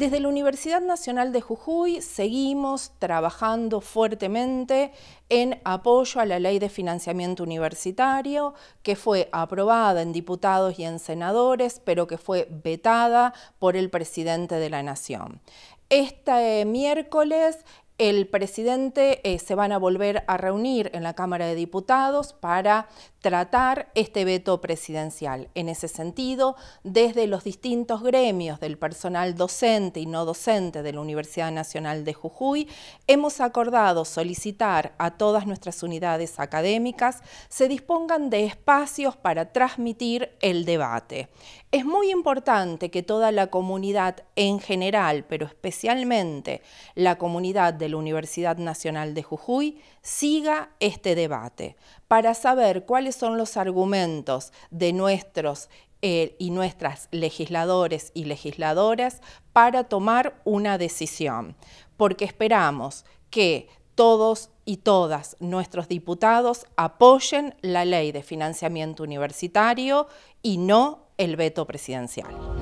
Desde la Universidad Nacional de Jujuy seguimos trabajando fuertemente en apoyo a la ley de financiamiento universitario que fue aprobada en diputados y en senadores, pero que fue vetada por el presidente de la Nación. Este miércoles el presidente eh, se van a volver a reunir en la Cámara de Diputados para tratar este veto presidencial. En ese sentido, desde los distintos gremios del personal docente y no docente de la Universidad Nacional de Jujuy, hemos acordado solicitar a todas nuestras unidades académicas se dispongan de espacios para transmitir el debate. Es muy importante que toda la comunidad en general, pero especialmente la comunidad de la Universidad Nacional de Jujuy siga este debate para saber cuáles son los argumentos de nuestros eh, y nuestras legisladores y legisladoras para tomar una decisión, porque esperamos que todos y todas nuestros diputados apoyen la ley de financiamiento universitario y no el veto presidencial.